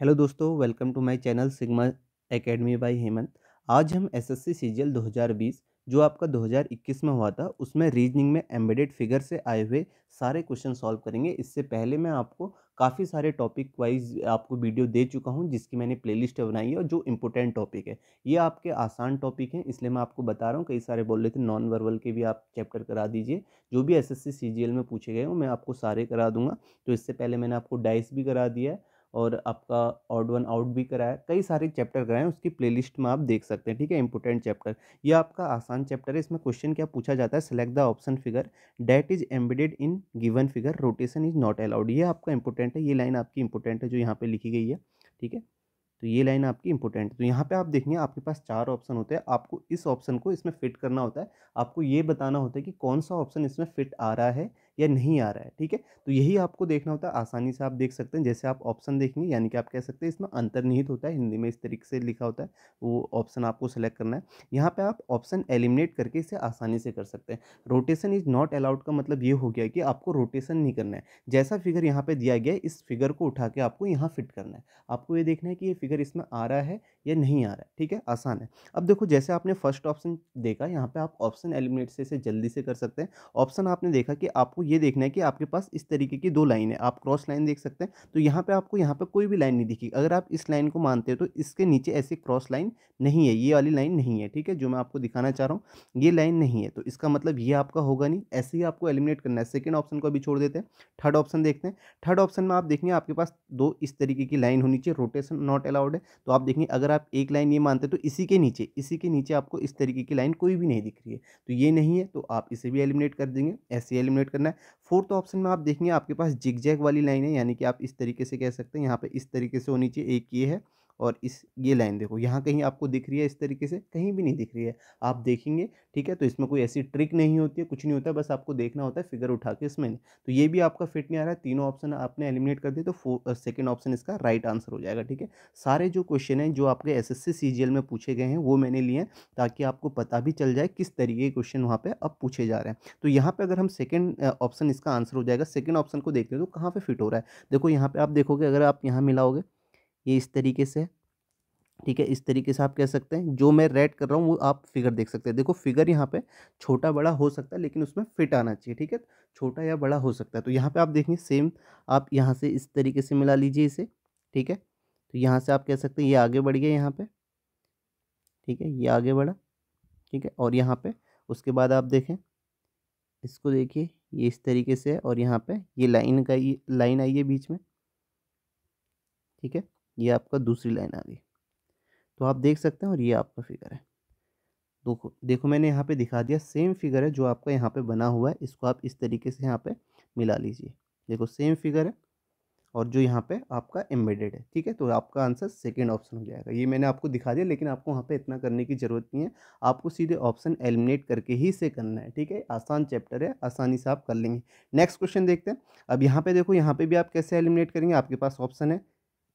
hello दोस्तों welcome to my channel Sigma academy by Hemant आज हम एसएससी सीजीएल 2020 जो आपका 2021 में हुआ था उसमें रीजनिंग में एम्बेडेड फिगर से आए हुए सारे क्वेश्चन सॉल्व करेंगे इससे पहले मैं आपको काफ़ी सारे टॉपिक वाइज आपको वीडियो दे चुका हूँ जिसकी मैंने प्लेलिस्ट बनाई है और जो इम्पोर्टेंट टॉपिक है ये आपके आसान टॉपिक हैं इसलिए मैं आपको बता रहा हूँ कई सारे बोल रहे थे नॉन वर्बल के भी आप चैप्टर करा दीजिए जो भी एसएससी सीजीएल में पूछे गए हो मैं आपको सारे करा दूंगा तो इससे पहले मैंने आपको डाइस भी करा दिया है और आपका ऑड वन आउट भी कराया कई सारे चैप्टर कराए उसकी प्लेलिस्ट में आप देख सकते हैं ठीक है इंपॉर्टेंट चैप्टर यह आपका आसान चैप्टर है इसमें क्वेश्चन क्या पूछा जाता है select the option figure that is embedded in given figure rotation is not allowed ये आपका इंपॉर्टेंट है ये लाइन आपकी इंपॉर्टेंट है जो यहाँ पर लिखी गई है ठीक है तो ये लाइन आपकी इंपॉर्टेंट है तो यहाँ पे आप देखेंगे आपके पास चार ऑप्शन होते हैं आपको इस ऑप्शन को इसमें फिट करना होता है आपको ये बताना होता है कि कौन सा ऑप्शन इसमें फिट आ रहा है या नहीं आ रहा है ठीक है तो यही आपको देखना होता है आसानी से आप देख सकते हैं जैसे आप ऑप्शन देखेंगे यानी कि आप कह सकते हैं इसमें अंतर्निहित होता है हिंदी में इस तरीके से लिखा होता है वो ऑप्शन आपको सेलेक्ट करना है यहाँ पर आप ऑप्शन एलिमिनेट करके इसे आसानी से कर सकते हैं रोटेशन इज़ नॉट अलाउड का मतलब ये हो गया कि आपको रोटेशन नहीं करना है जैसा फिगर यहाँ पर दिया गया इस फिगर को उठा के आपको यहाँ फिट करना है आपको ये देखना है कि ये फिगर इसमें आ रहा है या नहीं आ रहा है ठीक है आसान है अब देखो जैसे आपने फर्स्ट ऑप्शन देखा यहाँ पे आप ऑप्शन एलिमिनेट से इसे जल्दी से कर सकते हैं ऑप्शन आपने देखा कि आपको ये देखना है कि आपके पास इस तरीके की दो लाइन है आप क्रॉस लाइन देख सकते हैं तो यहाँ पे आपको यहाँ पे कोई भी लाइन नहीं दिखेगी अगर आप इस लाइन को मानते हो तो इसके नीचे ऐसी क्रॉस लाइन नहीं है ये वाली लाइन नहीं है ठीक है जो मैं आपको दिखाना चाह रहा हूँ ये लाइन नहीं है तो इसका मतलब ये आपका होगा नहीं ऐसे ही आपको एलिमिनेट करना है सेकेंड ऑप्शन को अभी छोड़ देते हैं थर्ड ऑप्शन देखते हैं थर्ड ऑप्शन में आप देखेंगे आपके पास दो इस तरीके की लाइन होनी चाहिए रोटेशन नॉट अलाउड है तो आप देखेंगे अगर आप एक लाइन ये मानते हैं तो इसी के नीचे इसी के नीचे आपको इस तरीके की लाइन कोई भी नहीं दिख रही है तो ये नहीं है तो आप इसे भी एलिमिनेट कर देंगे ऐसे एलिमिनेट करना है फोर्थ ऑप्शन में आप देखेंगे आपके पास जिग वाली लाइन है यानी कि आप इस तरीके से कह सकते हैं यहाँ पर इस तरीके से होनी चाहिए एक ये है और इस ये लाइन देखो यहाँ कहीं आपको दिख रही है इस तरीके से कहीं भी नहीं दिख रही है आप देखेंगे ठीक है तो इसमें कोई ऐसी ट्रिक नहीं होती है कुछ नहीं होता बस आपको देखना होता है फिगर उठा के इसमें तो ये भी आपका फिट नहीं आ रहा है तीनों ऑप्शन आपने एलिमिनेट कर दिए तो सेकेंड ऑप्शन इसका राइट आंसर हो जाएगा ठीक है सारे जो क्वेश्चन हैं जो आपके एस एस में पूछे गए हैं वो मैंने लिए हैं ताकि आपको पता भी चल जाए किस तरीके के क्वेश्चन वहाँ पर अब पूछे जा रहे हैं तो यहाँ पर अगर हम सेकेंड ऑप्शन इसका आंसर हो जाएगा सेकेंड ऑप्शन को देखते हो तो कहाँ पर फिट हो रहा है देखो यहाँ पर आप देखोगे अगर आप यहाँ मिलाओगे ये इस तरीके से ठीक है इस तरीके से आप कह सकते हैं जो मैं रेड कर रहा हूँ वो आप फिगर देख सकते हैं देखो फिगर यहाँ पे छोटा बड़ा हो सकता है लेकिन उसमें फिट आना चाहिए ठीक है छोटा या बड़ा हो सकता है तो यहाँ पे आप देखेंगे सेम आप यहाँ से इस तरीके से मिला लीजिए इसे ठीक है तो यहाँ से आप कह सकते हैं ये आगे बढ़ गया यहाँ पर ठीक है ये आगे बढ़ा ठीक है और यहाँ पर उसके बाद आप देखें इसको देखिए ये इस तरीके से है और यहाँ पर ये लाइन का ये लाइन आई है बीच में ठीक है ये आपका दूसरी लाइन आ गई तो आप देख सकते हैं और ये आपका फिगर है देखो देखो मैंने यहाँ पे दिखा दिया सेम फिगर है जो आपका यहाँ पे बना हुआ है इसको आप इस तरीके से यहाँ पे मिला लीजिए देखो सेम फिगर है और जो यहाँ पे आपका एम्बेडेड है ठीक है तो आपका आंसर सेकेंड ऑप्शन हो जाएगा ये मैंने आपको दिखा दिया लेकिन आपको वहाँ पे इतना करने की ज़रूरत नहीं है आपको सीधे ऑप्शन एलिमिनेट करके ही से करना है ठीक है आसान चैप्टर है आसानी से आप कर लेंगे नेक्स्ट क्वेश्चन देखते हैं अब यहाँ पे देखो यहाँ पे भी आप कैसे एलिमिनेट करेंगे आपके पास ऑप्शन है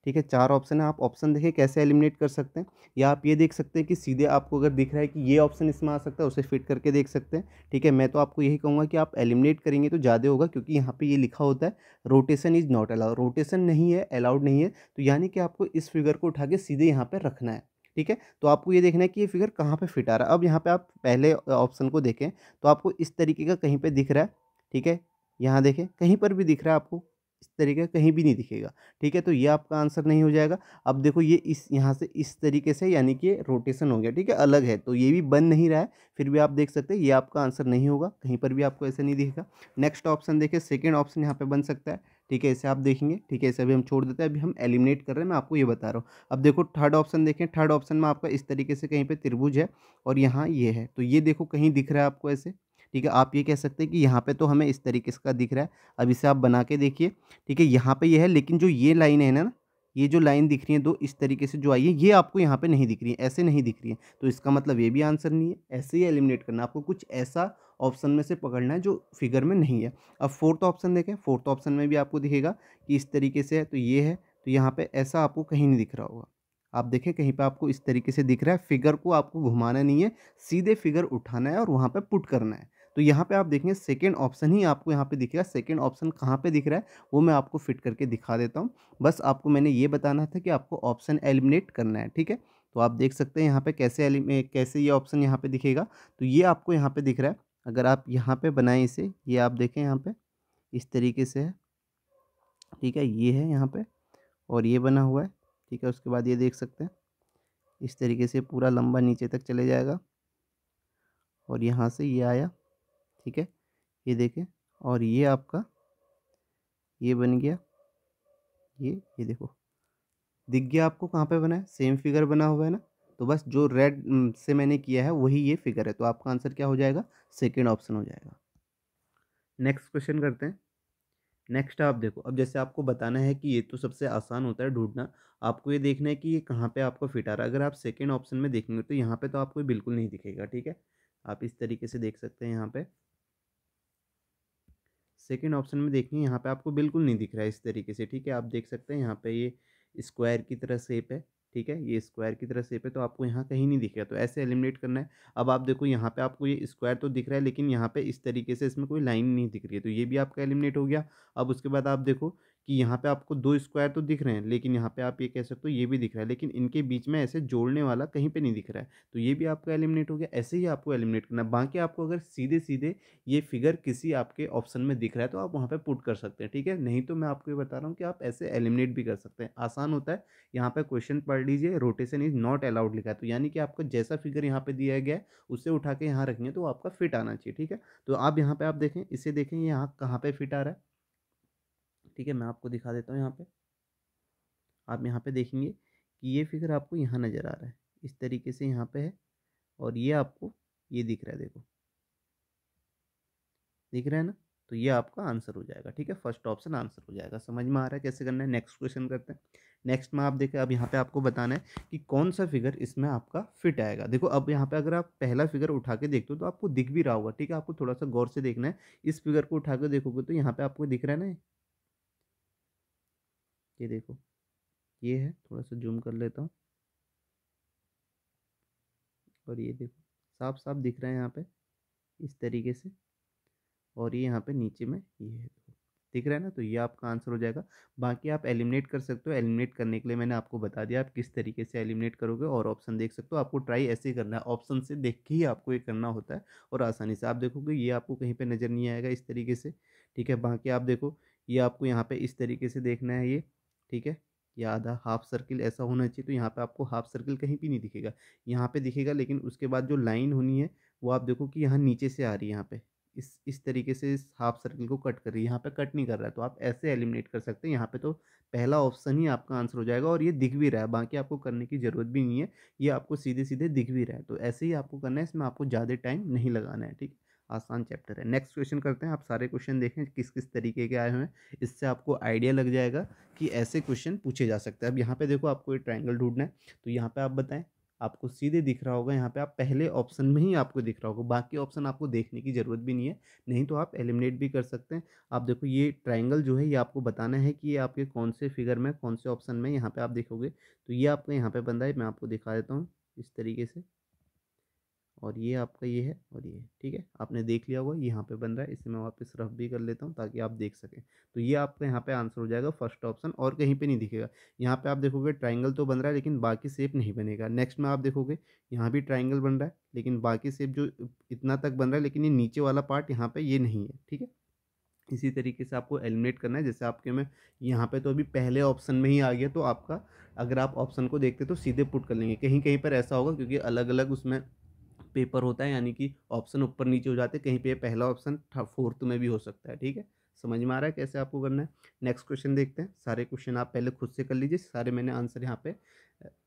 ठीक है चार ऑप्शन है आप ऑप्शन देखें कैसे एलिमिनेट कर सकते हैं या आप ये देख सकते हैं कि सीधे आपको अगर दिख रहा है कि ये ऑप्शन इसमें आ सकता है उसे फिट करके देख सकते हैं ठीक है मैं तो आपको यही कहूँगा कि आप एलिमिनेट करेंगे तो ज़्यादा होगा क्योंकि यहाँ पे ये लिखा होता है rotation is not allowed rotation नहीं है अलाउड नहीं है तो यानी कि आपको इस फिगर को उठा के सीधे यहाँ पर रखना है ठीक है तो आपको ये देखना है कि ये फिगर कहाँ पर फिट आ रहा है अब यहाँ पर आप पहले ऑप्शन को देखें तो आपको इस तरीके का कहीं पर दिख रहा है ठीक है यहाँ देखें कहीं पर भी दिख रहा है आपको इस तरीके का कहीं भी नहीं दिखेगा ठीक है तो ये आपका आंसर नहीं हो जाएगा अब देखो ये इस यहाँ से इस तरीके से यानी कि रोटेशन हो गया ठीक है अलग है तो ये भी बन नहीं रहा है फिर भी आप देख सकते हैं ये आपका आंसर नहीं होगा कहीं पर भी आपको ऐसे नहीं दिखेगा नेक्स्ट ऑप्शन देखिए सेकेंड ऑप्शन यहाँ पर बन सकता है ठीक है ऐसे आप देखेंगे ठीक है ऐसे अभी हम छोड़ देते हैं अभी हम एलिमिनेट कर रहे हैं मैं आपको ये बता रहा हूँ अब देखो थर्ड ऑप्शन देखें थर्ड ऑप्शन में आपका इस तरीके से कहीं पे त्रिभुज है और यहाँ ये है तो ये देखो कहीं दिख रहा है आपको ऐसे ठीक है आप ये कह सकते हैं कि यहाँ पे तो हमें इस तरीके से का दिख रहा है अब इसे आप बना के देखिए ठीक है यहाँ पे ये यह है लेकिन जो ये लाइन है ना ये जो लाइन दिख रही है दो इस तरीके से जो आई है ये आपको यहाँ पे नहीं दिख रही है ऐसे नहीं दिख रही है तो इसका मतलब ये भी आंसर नहीं है ऐसे ही एलिमिनेट करना आपको कुछ ऐसा ऑप्शन में से पकड़ना है जो फिगर में नहीं है अब फोर्थ ऑप्शन देखें फोर्थ ऑप्शन में भी आपको दिखेगा कि इस तरीके से है तो ये है तो यहाँ पर ऐसा आपको कहीं नहीं दिख रहा होगा आप देखें कहीं पे आपको इस तरीके से दिख रहा है फिगर को आपको घुमाना नहीं है सीधे फिगर उठाना है और वहाँ पे पुट करना है तो यहाँ पे आप देखेंगे सेकेंड ऑप्शन ही आपको यहाँ पे दिखेगा सेकेंड ऑप्शन कहाँ पे दिख रहा है वो मैं आपको फिट करके दिखा देता हूँ बस आपको मैंने ये बताना था कि आपको ऑप्शन एलिमिनेट करना है ठीक है तो आप देख सकते हैं यहाँ पर कैसे कैसे ये ऑप्शन यहाँ पर दिखेगा तो ये आपको यहाँ पर दिख रहा है अगर आप यहाँ पर बनाएं इसे ये आप देखें यहाँ पर इस तरीके से है ठीक है ये है यहाँ पर और ये बना हुआ है ठीक है उसके बाद ये देख सकते हैं इस तरीके से पूरा लंबा नीचे तक चले जाएगा और यहाँ से ये आया ठीक है ये देखें और ये आपका ये बन गया ये ये देखो दिख गया आपको कहाँ पे बना है सेम फिगर बना हुआ है ना तो बस जो रेड से मैंने किया है वही ये फिगर है तो आपका आंसर क्या हो जाएगा सेकेंड ऑप्शन हो जाएगा नेक्स्ट क्वेश्चन करते हैं नेक्स्ट आप देखो अब जैसे आपको बताना है कि ये तो सबसे आसान होता है ढूंढना आपको ये देखना है कि ये कहाँ पे आपको फिट आ रहा है अगर आप सेकेंड ऑप्शन में देखेंगे तो यहाँ पे तो आपको बिल्कुल नहीं दिखेगा ठीक है आप इस तरीके से देख सकते हैं यहाँ पे सेकेंड ऑप्शन में देखिए यहाँ पे आपको बिल्कुल नहीं दिख रहा है इस तरीके से ठीक है आप देख सकते हैं यहाँ पे ये स्क्वायर की तरह शेप है ठीक है ये स्क्वायर की तरह शेप है तो आपको यहाँ कहीं नहीं दिखेगा तो ऐसे एलिमिनेट करना है अब आप देखो यहाँ पे आपको ये स्क्वायर तो दिख रहा है लेकिन यहाँ पे इस तरीके से इसमें कोई लाइन नहीं दिख रही है तो ये भी आपका एलिमिनेट हो गया अब उसके बाद आप देखो कि यहाँ पे आपको दो स्क्वायर तो दिख रहे हैं लेकिन यहाँ पे आप ये कह सकते हो ये भी दिख रहा है लेकिन इनके बीच में ऐसे जोड़ने वाला कहीं पे नहीं दिख रहा है तो ये भी आपका एलिमिनेट हो गया ऐसे ही आपको एलिमिनेट करना बाकी आपको अगर सीधे सीधे ये फिगर किसी आपके ऑप्शन में दिख रहा है तो आप वहाँ पर पुट कर सकते हैं ठीक है नहीं तो मैं आपको ये बता रहा हूँ कि आप ऐसे एलिमिनेट भी कर सकते हैं आसान होता है यहाँ पर क्वेश्चन पढ़ लीजिए रोटेशन इज नॉट अलाउड लिखा है तो यानी कि आपको जैसा फिगर यहाँ पर दिया गया है उसे उठा के यहाँ रखेंगे तो आपका फिट आना चाहिए ठीक है तो आप यहाँ पर आप देखें इसे देखें यहाँ कहाँ पर फिट आ रहा है ठीक है मैं आपको दिखा देता हूँ यहाँ पे आप यहाँ पे देखेंगे कि ये फिगर आपको यहाँ नज़र आ रहा है इस तरीके से यहाँ पे है और ये आपको ये दिख रहा है देखो दिख रहा है ना तो ये आपका आंसर हो जाएगा ठीक है फर्स्ट ऑप्शन आंसर हो जाएगा समझ में आ रहा है कैसे करना है नेक्स्ट क्वेश्चन करते हैं नेक्स्ट में आप देखें अब यहाँ पे आपको बताना है कि कौन सा फिगर इसमें आपका फिट आएगा देखो अब यहाँ पे अगर आप पहला फिगर उठा के देखते हो तो आपको दिख भी रहा होगा ठीक है आपको थोड़ा सा गौर से देखना है इस फिगर को उठा के देखोगे तो यहाँ पे आपको दिख रहा है ना ये देखो ये है थोड़ा सा जूम कर लेता हूँ और ये देखो साफ साफ दिख रहा है यहाँ पे इस तरीके से और ये यहाँ पे नीचे में ये है दिख रहा है ना तो ये आपका आंसर हो जाएगा बाकी आप एलिमिनेट कर सकते हो एलिमिनेट करने के लिए मैंने आपको बता दिया आप किस तरीके से एलिमिनेट करोगे और ऑप्शन देख सकते हो आपको ट्राई ऐसे ही करना है ऑप्शन से देख के ही आपको ये करना होता है और आसानी से आप देखोगे ये आपको कहीं पर नज़र नहीं आएगा इस तरीके से ठीक है बाकी आप देखो ये आपको यहाँ पर इस तरीके से देखना है ये ठीक है या आधा हाफ सर्किल ऐसा होना चाहिए तो यहाँ पे आपको हाफ सर्किल कहीं भी नहीं दिखेगा यहाँ पे दिखेगा लेकिन उसके बाद जो लाइन होनी है वो आप देखो कि यहाँ नीचे से आ रही है यहाँ पे इस इस तरीके से इस हाफ सर्किल को कट कर रही है यहाँ पे कट नहीं कर रहा है तो आप ऐसे एलिमिनेट कर सकते हैं यहाँ पे तो पहला ऑप्शन ही आपका आंसर हो जाएगा और ये दिख भी रहा है बाकी आपको करने की ज़रूरत भी नहीं है ये आपको सीधे सीधे दिख भी रहा है तो ऐसे ही आपको करना है इसमें आपको ज़्यादा टाइम नहीं लगाना है ठीक है आसान चैप्टर है नेक्स्ट क्वेश्चन करते हैं आप सारे क्वेश्चन देखें किस किस तरीके के आए हुए हैं इससे आपको आइडिया लग जाएगा कि ऐसे क्वेश्चन पूछे जा सकते हैं अब यहाँ पे देखो आपको ये ट्राइंगल ढूंढना है तो यहाँ पे आप बताएं आपको सीधे दिख रहा होगा यहाँ पे आप पहले ऑप्शन में ही आपको दिख रहा होगा बाकी ऑप्शन आपको देखने की ज़रूरत भी नहीं है नहीं तो आप एलिमिनेट भी कर सकते हैं आप देखो ये ट्राइंगल जो है ये आपको बताना है कि ये आपके कौन से फिगर में कौन से ऑप्शन में यहाँ पे आप देखोगे तो ये आपका यहाँ पे बन है मैं आपको दिखा देता हूँ इस तरीके से और ये आपका ये है और ये ठीक है आपने देख लिया होगा यहाँ पे बन रहा है इसे मैं वापस रफ भी कर लेता हूँ ताकि आप देख सकें तो ये आपका यहाँ पे आंसर हो जाएगा फर्स्ट ऑप्शन और कहीं पे नहीं दिखेगा यहाँ पे आप देखोगे ट्राइंगल तो बन रहा है लेकिन बाकी सेप नहीं बनेगा नेक्स्ट में आप देखोगे यहाँ भी ट्राइंगल बन रहा है लेकिन बाकी सेप जो इतना तक बन रहा है लेकिन ये नीचे वाला पार्ट यहाँ पर ये नहीं है ठीक है इसी तरीके से आपको एलिमिनेट करना है जैसे आपके में यहाँ पे तो अभी पहले ऑप्शन में ही आ गया तो आपका अगर आप ऑप्शन को देखते तो सीधे पुट कर लेंगे कहीं कहीं पर ऐसा होगा क्योंकि अलग अलग उसमें पेपर होता है यानी कि ऑप्शन ऊपर नीचे हो जाते हैं कहीं पे पहला ऑप्शन फोर्थ में भी हो सकता है ठीक है समझ में आ रहा है कैसे आपको करना है नेक्स्ट क्वेश्चन देखते हैं सारे क्वेश्चन आप पहले खुद से कर लीजिए सारे मैंने आंसर यहाँ पे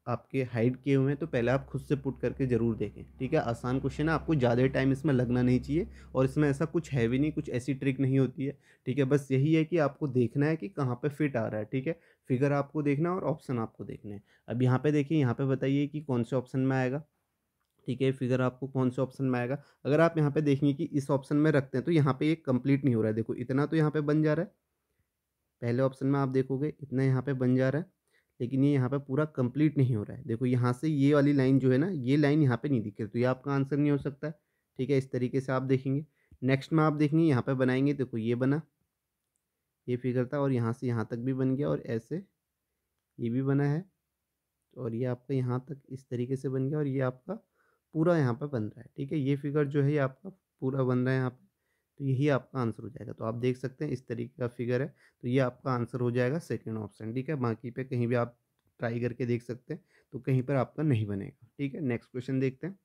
आपके हाइड किए हुए हैं तो पहले आप खुद से पुट करके ज़रूर देखें ठीक है आसान क्वेश्चन है आपको ज़्यादा टाइम इसमें लगना नहीं चाहिए और इसमें ऐसा कुछ है भी नहीं कुछ ऐसी ट्रिक नहीं होती है ठीक है बस यही है कि आपको देखना है कि कहाँ पर फिट आ रहा है ठीक है फिगर आपको देखना है और ऑप्शन आपको देखना है अब यहाँ पर देखिए यहाँ पर बताइए कि कौन से ऑप्शन में आएगा ठीक है फिगर आपको कौन से ऑप्शन में आएगा अगर आप यहाँ पे देखेंगे कि इस ऑप्शन में रखते हैं तो यहाँ पे ये कंप्लीट नहीं हो रहा है देखो इतना तो यहाँ पे बन जा रहा है पहले ऑप्शन में आप देखोगे इतना यहाँ पे बन जा रहा है लेकिन ये यहाँ पे पूरा कंप्लीट नहीं हो रहा है देखो यहाँ से ये वाली लाइन जो है ना ये लाइन यहाँ पर नहीं दिख रही तो ये आपका आंसर नहीं हो सकता है ठीक है इस तरीके से आप देखेंगे नेक्स्ट में आप देखेंगे यहाँ पर बनाएंगे देखो ये बना ये फिगर था और यहाँ से यहाँ तक भी बन गया और ऐसे ये भी बना है और ये आपका यहाँ तक इस तरीके से बन गया और ये आपका पूरा यहाँ पर बन रहा है ठीक है ये फिगर जो है आपका पूरा बन रहा है यहाँ पर तो यही आपका आंसर हो जाएगा तो आप देख सकते हैं इस तरीके का फिगर है तो ये आपका आंसर हो जाएगा सेकेंड ऑप्शन ठीक है बाकी पे कहीं भी आप ट्राई करके देख सकते हैं तो कहीं पर आपका नहीं बनेगा ठीक है नेक्स्ट क्वेश्चन देखते हैं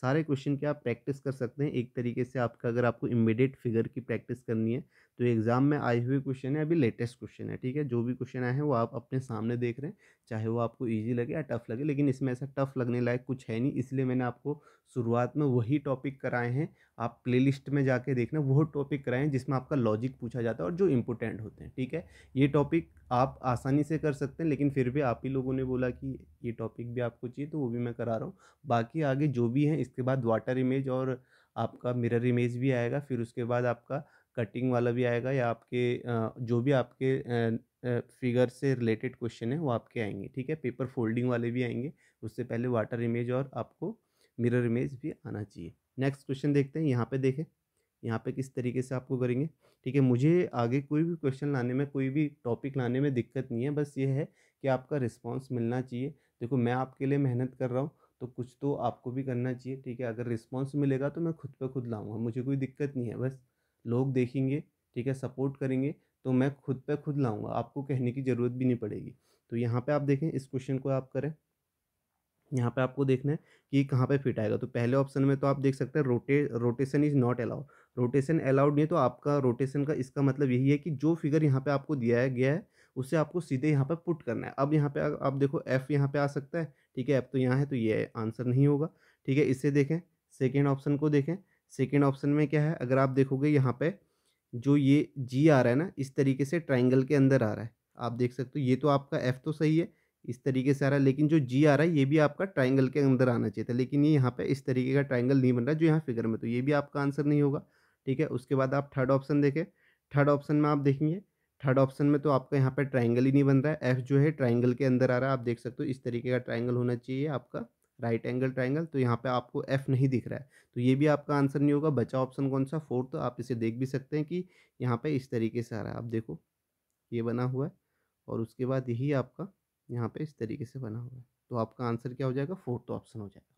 सारे क्वेश्चन के आप प्रैक्टिस कर सकते हैं एक तरीके से आपका अगर आपको इमीडिएट फिगर की प्रैक्टिस करनी है तो एग्ज़ाम में आए हुए क्वेश्चन है अभी लेटेस्ट क्वेश्चन है ठीक है जो भी क्वेश्चन आए हैं वो आप अपने सामने देख रहे हैं चाहे वो आपको ईजी लगे या टफ़ लगे लेकिन इसमें ऐसा टफ़ लगने लायक कुछ है नहीं इसलिए मैंने आपको शुरुआत में वही टॉपिक कराए हैं आप प्लेलिस्ट में जाके देखना वो टॉपिक कराए हैं जिसमें आपका लॉजिक पूछा जाता है और जो इम्पोर्टेंट होते हैं ठीक है ये टॉपिक आप आसानी से कर सकते हैं लेकिन फिर भी आप ही लोगों ने बोला कि ये टॉपिक भी आपको चाहिए तो वो भी मैं करा रहा हूँ बाकी आगे जो भी हैं इसके बाद वाटर इमेज और आपका मिरर इमेज भी आएगा फिर उसके बाद आपका कटिंग वाला भी आएगा या आपके जो भी आपके फिगर से रिलेटेड क्वेश्चन है वो आपके आएंगे ठीक है पेपर फोल्डिंग वाले भी आएंगे उससे पहले वाटर इमेज और आपको मिरर इमेज भी आना चाहिए नेक्स्ट क्वेश्चन देखते हैं यहाँ पे देखें यहाँ पे किस तरीके से आपको करेंगे ठीक है मुझे आगे कोई भी क्वेश्चन लाने में कोई भी टॉपिक लाने में दिक्कत नहीं है बस ये है कि आपका रिस्पॉन्स मिलना चाहिए देखो मैं आपके लिए मेहनत कर रहा हूँ तो कुछ तो आपको भी करना चाहिए ठीक है अगर रिस्पॉन्स मिलेगा तो मैं खुद पर खुद लाऊँगा मुझे कोई दिक्कत नहीं है बस लोग देखेंगे ठीक है सपोर्ट करेंगे तो मैं खुद पे खुद लाऊंगा आपको कहने की ज़रूरत भी नहीं पड़ेगी तो यहाँ पे आप देखें इस क्वेश्चन को आप करें यहाँ पे आपको देखना है कि कहाँ पे फिट आएगा तो पहले ऑप्शन में तो आप देख सकते हैं rota rotation is not allowed rotation allowed नहीं तो आपका रोटेशन का इसका मतलब यही है कि जो फिगर यहाँ पे आपको दिया गया है उसे आपको सीधे यहाँ पे पुट करना है अब यहाँ पे आप देखो एफ़ यहाँ पे आ सकता है ठीक है एफ तो यहाँ है तो ये आंसर नहीं होगा ठीक है इससे देखें सेकेंड ऑप्शन को देखें सेकेंड ऑप्शन में क्या है अगर आप देखोगे यहाँ पर जो ये जी आ रहा है ना इस तरीके से ट्राइंगल के अंदर आ रहा है आप देख सकते हो ये तो आपका एफ़ तो सही है इस तरीके से आ रहा है लेकिन जो जी आ रहा है ये भी आपका ट्राइंगल के अंदर आना चाहिए था लेकिन ये यहाँ पर इस तरीके का ट्राइंगल नहीं बन रहा जो यहाँ फिगर में तो ये भी आपका आंसर नहीं होगा ठीक है उसके बाद आप थर्ड ऑप्शन देखें थर्ड ऑप्शन में आप देखेंगे थर्ड ऑप्शन में तो आपका यहाँ पर ट्राइंगल ही नहीं बन रहा है एफ़ जो है ट्राइंगल के अंदर आ रहा है आप देख सकते हो इस तरीके का ट्राइंगल होना चाहिए आपका राइट एंगल ट्राइंगल तो यहाँ पे आपको एफ नहीं दिख रहा है तो ये भी आपका आंसर नहीं होगा बचा ऑप्शन कौन सा फोर्थ तो आप इसे देख भी सकते हैं कि यहाँ पे इस तरीके से आ रहा है आप देखो ये बना हुआ है और उसके बाद यही आपका यहाँ पे इस तरीके से बना हुआ है तो आपका आंसर क्या हो जाएगा फोर्थ ऑप्शन हो जाएगा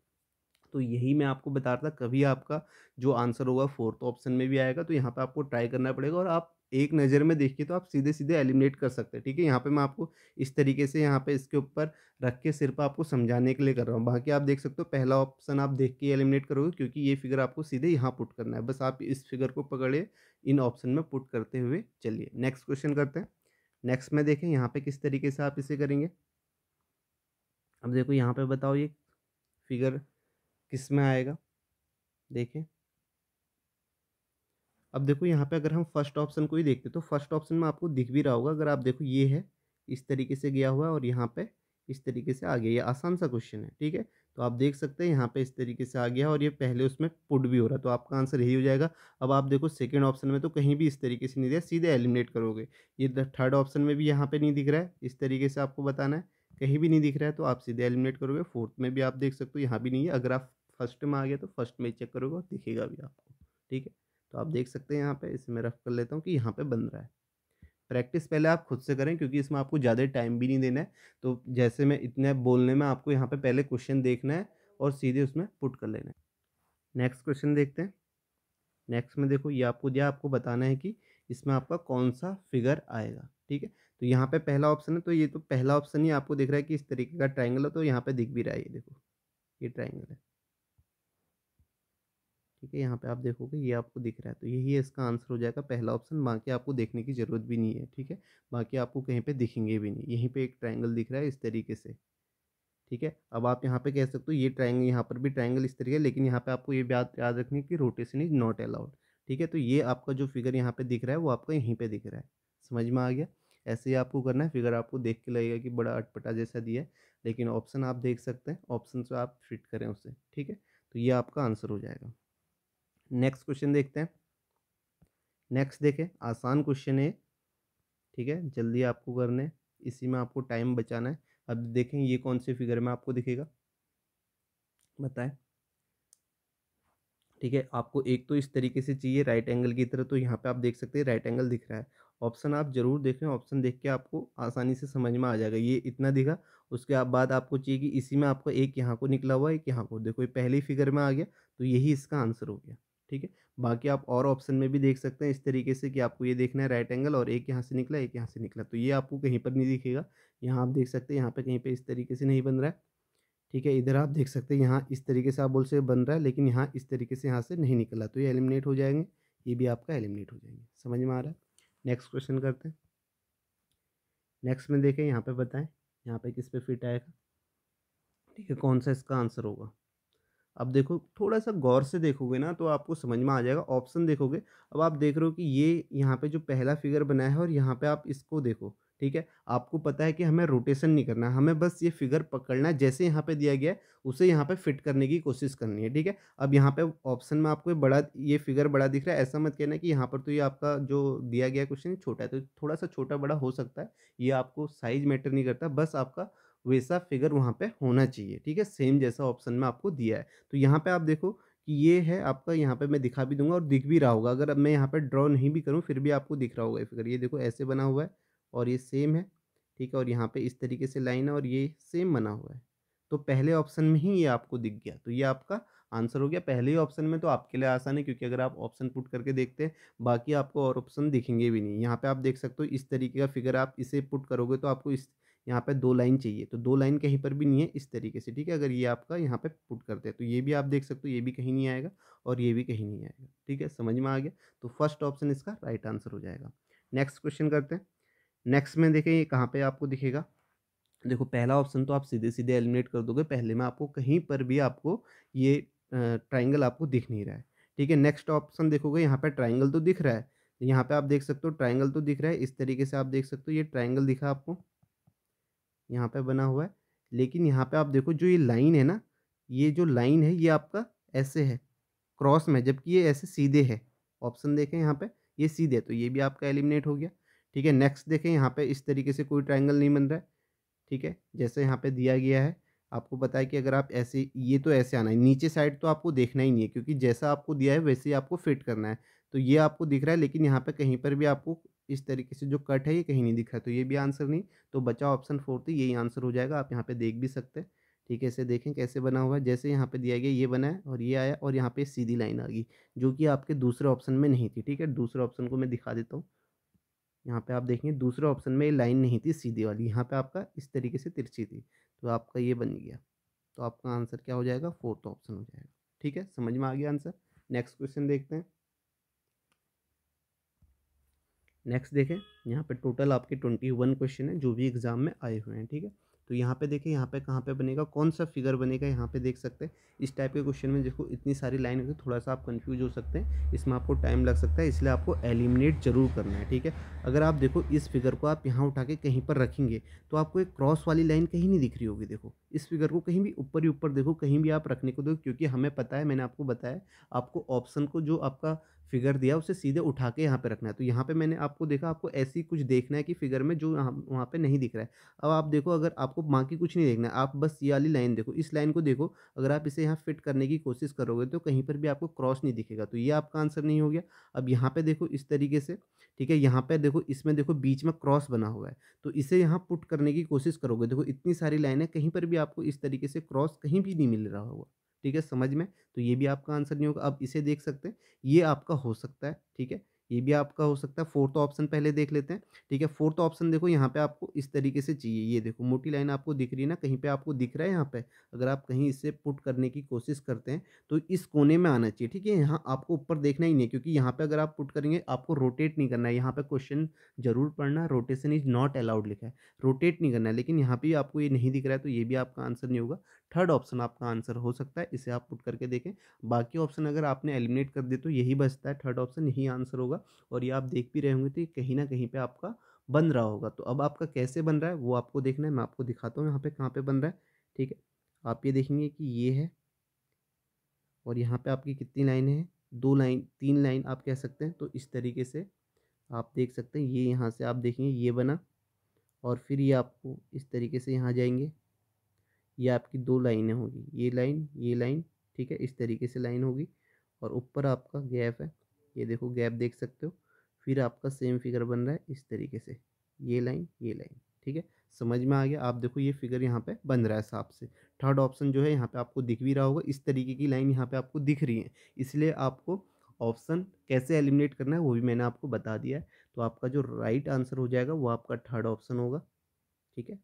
तो यही मैं आपको बता रहा था कभी आपका जो आंसर होगा फोर्थ ऑप्शन में भी आएगा तो यहाँ पर आपको ट्राई करना पड़ेगा और आप एक नज़र में देखिए तो आप सीधे सीधे एलिमिनेट कर सकते हैं ठीक है यहाँ पे मैं आपको इस तरीके से यहाँ पे इसके ऊपर रख के सिर्फ आपको समझाने के लिए कर रहा हूँ बाकी आप देख सकते हो पहला ऑप्शन आप देख के एलिमिनेट करोगे क्योंकि ये फिगर आपको सीधे यहाँ पुट करना है बस आप इस फिगर को पकड़े इन ऑप्शन में पुट करते हुए चलिए नेक्स्ट क्वेश्चन करते हैं नेक्स्ट में देखें यहाँ पर किस तरीके से आप इसे करेंगे अब देखो यहाँ पर बताओ ये फिगर किस में आएगा देखें अब देखो यहाँ पे अगर हम फर्स्ट ऑप्शन को ही देखते तो फर्स्ट ऑप्शन में आपको दिख भी रहा होगा अगर आप देखो ये है इस तरीके से गया हुआ है और यहाँ पे इस तरीके से आ गया ये आसान सा क्वेश्चन है ठीक है तो आप देख सकते हैं यहाँ पे इस तरीके से आ गया और ये पहले उसमें पुट भी हो रहा है तो आपका आंसर यही हो जाएगा अब आप देखो सेकेंड ऑप्शन में तो कहीं भी इस तरीके से नहीं दिया सीधे एलिमिनेट करोगे ये थर्ड ऑप्शन में भी यहाँ पर नहीं दिख रहा है इस तरीके से आपको बताना है कहीं भी नहीं दिख रहा है तो आप सीधे एलिमिनेट करोगे फोर्थ में भी आप देख सकते हो यहाँ भी नहीं है अगर आप फर्स्ट में आ गया तो फर्स्ट में चेक करोगे और दिखेगा भी आपको ठीक है तो आप देख सकते हैं यहाँ पे इसे मैं रफ कर लेता हूँ कि यहाँ पे बन रहा है प्रैक्टिस पहले आप खुद से करें क्योंकि इसमें आपको ज़्यादा टाइम भी नहीं देना है तो जैसे मैं इतने बोलने में आपको यहाँ पे पहले क्वेश्चन देखना है और सीधे उसमें पुट कर लेना है नेक्स्ट क्वेश्चन देखते हैं नेक्स्ट में देखो ये आपको दिया आपको बताना है कि इसमें आपका कौन सा फिगर आएगा ठीक है तो यहाँ पे पहला ऑप्शन है तो ये तो पहला ऑप्शन ही आपको दिख रहा है कि इस तरीके का ट्राइंगल है तो यहाँ पे दिख भी रहा है ये देखो ये ट्राइंगल है ठीक है यहाँ पे आप देखोगे ये आपको दिख रहा है तो यही इसका आंसर हो जाएगा पहला ऑप्शन बाकी आपको देखने की ज़रूरत भी नहीं है ठीक है बाकी आपको कहीं पे दिखेंगे भी नहीं यहीं पे एक ट्रायंगल दिख रहा है इस तरीके से ठीक है अब आप यहाँ पे कह सकते हो ये ट्राइंगल यहाँ पर भी ट्राइंगल इस तरीके लेकिन यहाँ पर आपको ये याद याद रखनी है कि रोटेशन इज नॉट अलाउड ठीक है तो ये आपका जो फिगर यहाँ पर दिख रहा है वो आपका यहीं पर दिख रहा है समझ में आ गया ऐसे ही आपको करना है फिगर आपको देख के लगेगा कि बड़ा अटपटा जैसा दिया है लेकिन ऑप्शन आप देख सकते हैं ऑप्शन से आप फिट करें उसे ठीक है तो ये आपका आंसर हो जाएगा नेक्स्ट क्वेश्चन देखते हैं नेक्स्ट देखें आसान क्वेश्चन है ठीक है जल्दी आपको करना है इसी में आपको टाइम बचाना है अब देखें ये कौन से फिगर में आपको दिखेगा बताएं ठीक है आपको एक तो इस तरीके से चाहिए राइट एंगल की तरह तो यहाँ पे आप देख सकते हैं राइट एंगल दिख रहा है ऑप्शन आप जरूर देखें ऑप्शन देख के आपको आसानी से समझ में आ जाएगा ये इतना दिखा उसके बाद आपको चाहिए कि इसी में आपको एक यहाँ को निकला हुआ एक यहाँ को देखो ये पहले फिगर में आ गया तो यही इसका आंसर हो गया ठीक है बाकी आप और ऑप्शन में भी देख सकते हैं इस तरीके से कि आपको ये देखना है राइट एंगल और एक यहाँ से निकला एक यहाँ से निकला तो ये आपको कहीं पर नहीं दिखेगा यहाँ आप देख सकते हैं यहाँ पर कहीं पर इस तरीके से नहीं बन रहा है ठीक है इधर आप देख सकते हैं यहाँ इस तरीके से आप बोल से बन रहा है लेकिन यहाँ इस तरीके से यहाँ से नहीं निकला तो ये एलिमिनेट हो जाएंगे ये भी आपका एलिमिनेट हो जाएंगे समझ में आ रहा है नेक्स्ट क्वेश्चन करते हैं नेक्स्ट में देखें यहाँ पे बताएं यहाँ पे किस पे फिट आएगा ठीक है कौन सा इसका आंसर होगा अब देखो थोड़ा सा गौर से देखोगे ना तो आपको समझ में आ जाएगा ऑप्शन देखोगे अब आप देख रहे हो कि ये यहाँ पे जो पहला फिगर बना है और यहाँ पे आप इसको देखो ठीक है आपको पता है कि हमें रोटेशन नहीं करना हमें बस ये फिगर पकड़ना है जैसे यहाँ पे दिया गया है उसे यहाँ पे फिट करने की कोशिश करनी है ठीक है अब यहाँ पे ऑप्शन में आपको बड़ा ये फिगर बड़ा दिख रहा है ऐसा मत कहना कि यहाँ पर तो ये आपका जो दिया गया क्वेश्चन छोटा है तो थोड़ा सा छोटा बड़ा हो सकता है ये आपको साइज मैटर नहीं करता बस आपका वैसा फिगर वहाँ पे होना चाहिए ठीक है सेम जैसा ऑप्शन में आपको दिया है तो यहाँ पे आप देखो कि ये है आपका यहाँ पे मैं दिखा भी दूंगा और दिख भी रहा होगा अगर अब मैं यहाँ पे ड्रॉ नहीं भी करूँ फिर भी आपको दिख रहा होगा ये फिगर ये देखो ऐसे बना हुआ है और ये सेम है ठीक है और यहाँ पर इस तरीके से लाइन है और ये सेम बना हुआ है तो पहले ऑप्शन में ही ये आपको दिख गया तो ये आपका आंसर हो गया पहले ही ऑप्शन में तो आपके लिए आसान है क्योंकि अगर आप ऑप्शन पुट करके देखते हैं बाकी आपको और ऑप्शन दिखेंगे भी नहीं यहाँ पे आप देख सकते हो इस तरीके का फिगर आप इसे पुट करोगे तो आपको इस यहाँ पे दो लाइन चाहिए तो दो लाइन कहीं पर भी नहीं है इस तरीके से ठीक है अगर ये आपका यहाँ पे पुट करते हैं तो ये भी आप देख सकते हो ये भी कहीं नहीं आएगा और ये भी कहीं नहीं आएगा ठीक है समझ में आ गया तो फर्स्ट ऑप्शन इसका राइट आंसर हो जाएगा नेक्स्ट क्वेश्चन करते हैं नेक्स्ट में देखें ये कहाँ पर आपको दिखेगा देखो पहला ऑप्शन तो आप सीधे सीधे एलिमिनेट कर दोगे पहले में आपको कहीं पर भी आपको ये ट्राइंगल आपको दिख नहीं रहा है ठीक है नेक्स्ट ऑप्शन देखोगे यहाँ पर ट्राइंगल तो दिख रहा है यहाँ पे आप देख सकते हो ट्राइंगल तो दिख रहा है इस तरीके से आप देख सकते हो ये ट्राइंगल दिखा आपको यहाँ पे बना हुआ है लेकिन यहाँ पे आप देखो जो ये लाइन है ना ये जो लाइन है ये आपका ऐसे है क्रॉस में जबकि ये ऐसे सीधे है ऑप्शन देखें यहाँ पे ये सीधे तो ये भी आपका एलिमिनेट हो गया ठीक है नेक्स्ट देखें यहाँ पे इस तरीके से कोई ट्राइंगल नहीं बन रहा है ठीक है जैसे यहाँ पर दिया गया है आपको पता है कि अगर आप ऐसे ये तो ऐसे आना है नीचे साइड तो आपको देखना ही नहीं है क्योंकि जैसा आपको दिया है वैसे ही आपको फिट करना है तो ये आपको दिख रहा है लेकिन यहाँ पर कहीं पर भी आपको इस तरीके से जो कट है ये कहीं नहीं दिखा तो ये भी आंसर नहीं तो बचा ऑप्शन फोर्थ तो यही आंसर हो जाएगा आप यहाँ पे देख भी सकते हैं ठीक है इसे देखें कैसे बना हुआ है जैसे यहाँ पे दिया गया ये बना है और ये आया और यहाँ पे सीधी लाइन आ गई जो कि आपके दूसरे ऑप्शन में नहीं थी ठीक है दूसरे ऑप्शन को मैं दिखा देता हूँ यहाँ पे आप देखेंगे दूसरे ऑप्शन में ये लाइन नहीं थी सीधी वाली यहाँ पे आपका इस तरीके से तिरछी थी तो आपका ये बन गया तो आपका आंसर क्या हो जाएगा फोर्थ ऑप्शन हो जाएगा ठीक है समझ में आ गया आंसर नेक्स्ट क्वेश्चन देखते हैं नेक्स्ट देखें यहाँ पे टोटल आपके ट्वेंटी वन क्वेश्चन है जो भी एग्ज़ाम में आए हुए हैं ठीक है तो यहाँ पे देखें यहाँ पे कहाँ पे बनेगा कौन सा फिगर बनेगा यहाँ पे देख सकते हैं इस टाइप के क्वेश्चन में देखो इतनी सारी लाइन होगी थोड़ा सा आप कंफ्यूज हो सकते हैं इसमें आपको टाइम लग सकता है इसलिए आपको एलिमिनेट जरूर करना है ठीक है अगर आप देखो इस फिगर को आप यहाँ उठा के कहीं पर रखेंगे तो आपको एक क्रॉस वाली लाइन कहीं नहीं दिख रही होगी देखो इस फिगर को कहीं भी ऊपर ही ऊपर देखो कहीं भी आप रखने को दो क्योंकि हमें पता है मैंने आपको बताया आपको ऑप्शन को जो आपका फिगर दिया उसे सीधे उठा के यहाँ पे रखना है तो यहाँ पे मैंने आपको देखा आपको ऐसी कुछ देखना है कि फिगर में जो यहाँ वहाँ पर नहीं दिख रहा है अब आप देखो अगर आपको बाकी कुछ नहीं देखना है आप बस ये वाली लाइन देखो इस लाइन को देखो अगर आप इसे यहाँ फिट करने की कोशिश करोगे तो कहीं पर भी आपको क्रॉस नहीं दिखेगा तो ये आपका आंसर नहीं हो गया अब यहाँ पर देखो इस तरीके से ठीक है यहाँ पर देखो इसमें देखो बीच में क्रॉस बना हुआ है तो इसे यहाँ पुट करने की कोशिश करोगे देखो इतनी सारी है कहीं पर भी आपको इस तरीके से क्रॉस कहीं भी नहीं मिल रहा होगा ठीक है समझ में तो ये भी आपका आंसर नहीं होगा अब इसे देख सकते हैं ये आपका हो सकता है ठीक है ये भी आपका हो सकता है फोर्थ ऑप्शन पहले देख लेते हैं ठीक है फोर्थ ऑप्शन देखो यहाँ पे आपको इस तरीके से चाहिए ये देखो मोटी लाइन आपको दिख रही है ना कहीं पे आपको दिख रहा है यहाँ पे अगर आप कहीं इसे पुट करने की कोशिश करते हैं तो इस कोने में आना चाहिए ठीक है यहाँ आपको ऊपर देखना ही नहीं क्योंकि यहाँ पर अगर आप पुट करेंगे आपको रोटेट नहीं करना है यहाँ पर क्वेश्चन जरूर पढ़ना रोटेशन इज नॉट अलाउड लिखा है रोटेट नहीं करना है लेकिन यहाँ पर आपको ये नहीं दिख रहा है तो ये भी आपका आंसर नहीं होगा थर्ड ऑप्शन आपका आंसर हो सकता है इसे आप पुट करके देखें बाकी ऑप्शन अगर आपने एलिमिनेट कर दे तो यही बचता है थर्ड ऑप्शन यही आंसर होगा और ये आप देख भी रहे होंगे तो कहीं ना कहीं पर आपका बन रहा होगा तो अब आपका कैसे बन रहा है वो आपको देखना है मैं आपको दिखाता हूँ यहाँ पर कहाँ पर बन रहा है ठीक है आप ये देखेंगे कि ये है और यहाँ पर आपकी कितनी लाइन है दो लाइन तीन लाइन आप कह सकते हैं तो इस तरीके से आप देख सकते हैं ये यहाँ से आप देखेंगे ये बना और फिर ये आपको इस तरीके से यहाँ जाएंगे ये आपकी दो लाइनें होगी ये लाइन ये लाइन ठीक है इस तरीके से लाइन होगी और ऊपर आपका गैप है ये देखो गैप देख सकते हो फिर आपका सेम फिगर बन रहा है इस तरीके से ये लाइन ये लाइन ठीक है समझ में आ गया आप देखो ये फिगर यहाँ पे बन रहा है साफ से थर्ड ऑप्शन जो है यहाँ पे आपको दिख भी रहा होगा इस तरीके की लाइन यहाँ पे आपको दिख रही है इसलिए आपको ऑप्शन कैसे एलिमिनेट करना है वो भी मैंने आपको बता दिया है तो आपका जो राइट right आंसर हो जाएगा वो आपका थर्ड ऑप्शन होगा ठीक है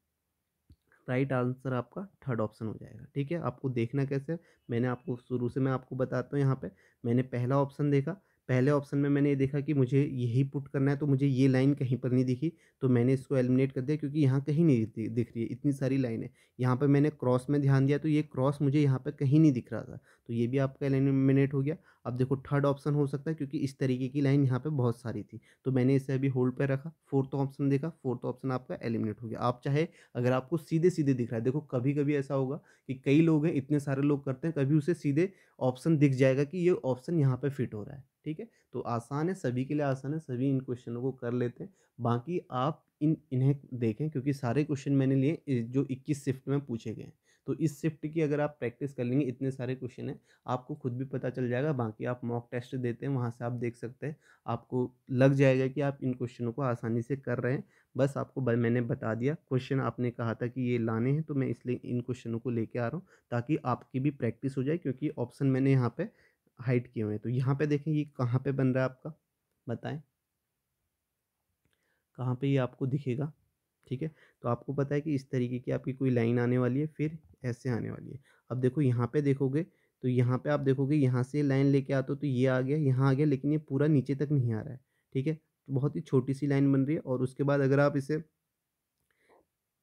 राइट आंसर आपका थर्ड ऑप्शन हो जाएगा ठीक है आपको देखना कैसे मैंने आपको शुरू से मैं आपको बताता हूँ यहाँ पे मैंने पहला ऑप्शन देखा पहले ऑप्शन में मैंने ये देखा कि मुझे यही पुट करना है तो मुझे ये लाइन कहीं पर नहीं दिखी तो मैंने इसको एलिमिनेट कर दिया क्योंकि यहाँ कहीं नहीं दिख रही है इतनी सारी लाइन है यहाँ पर मैंने क्रॉस में ध्यान दिया तो ये क्रॉस मुझे यहाँ पर कहीं नहीं दिख रहा था तो ये भी आपका एलिमिनेट हो गया अब देखो थर्ड ऑप्शन हो सकता है क्योंकि इस तरीके की लाइन यहाँ पे बहुत सारी थी तो मैंने इसे अभी होल्ड पे रखा फोर्थ ऑप्शन देखा फोर्थ ऑप्शन आपका एलिमिनेट हो गया आप चाहे अगर आपको सीधे सीधे दिख रहा है देखो कभी कभी ऐसा होगा कि कई लोग हैं इतने सारे लोग करते हैं कभी उसे सीधे ऑप्शन दिख जाएगा कि ये ऑप्शन यहाँ पर फिट हो रहा है ठीक है तो आसान है सभी के लिए आसान है सभी इन क्वेश्चनों को कर लेते हैं बाकी आप इन इन्हें देखें क्योंकि सारे क्वेश्चन मैंने लिए जो इक्कीस शिफ्ट में पूछे गए हैं तो इस शिफ्ट की अगर आप प्रैक्टिस कर लेंगे इतने सारे क्वेश्चन हैं आपको खुद भी पता चल जाएगा बाकी आप मॉक टेस्ट देते हैं वहाँ से आप देख सकते हैं आपको लग जाएगा कि आप इन क्वेश्चनों को आसानी से कर रहे हैं बस आपको मैंने बता दिया क्वेश्चन आपने कहा था कि ये लाने हैं तो मैं इसलिए इन क्वेश्चनों को लेके आ रहा हूँ ताकि आपकी भी प्रैक्टिस हो जाए क्योंकि ऑप्शन मैंने यहाँ पे हाइट किए हुए हैं तो यहाँ पे देखें ये कहाँ पे बन रहा है आपका बताएं कहाँ पे ये आपको दिखेगा ठीक है तो आपको पता है कि इस तरीके की आपकी कोई लाइन आने वाली है फिर ऐसे आने वाली है अब देखो यहाँ पे देखोगे तो यहाँ पे आप देखोगे यहाँ से लाइन लेके आते हो तो ये आ गया यहाँ आ गया लेकिन ये पूरा नीचे तक नहीं आ रहा है ठीक है तो बहुत ही छोटी सी लाइन बन रही है और उसके बाद अगर आप इसे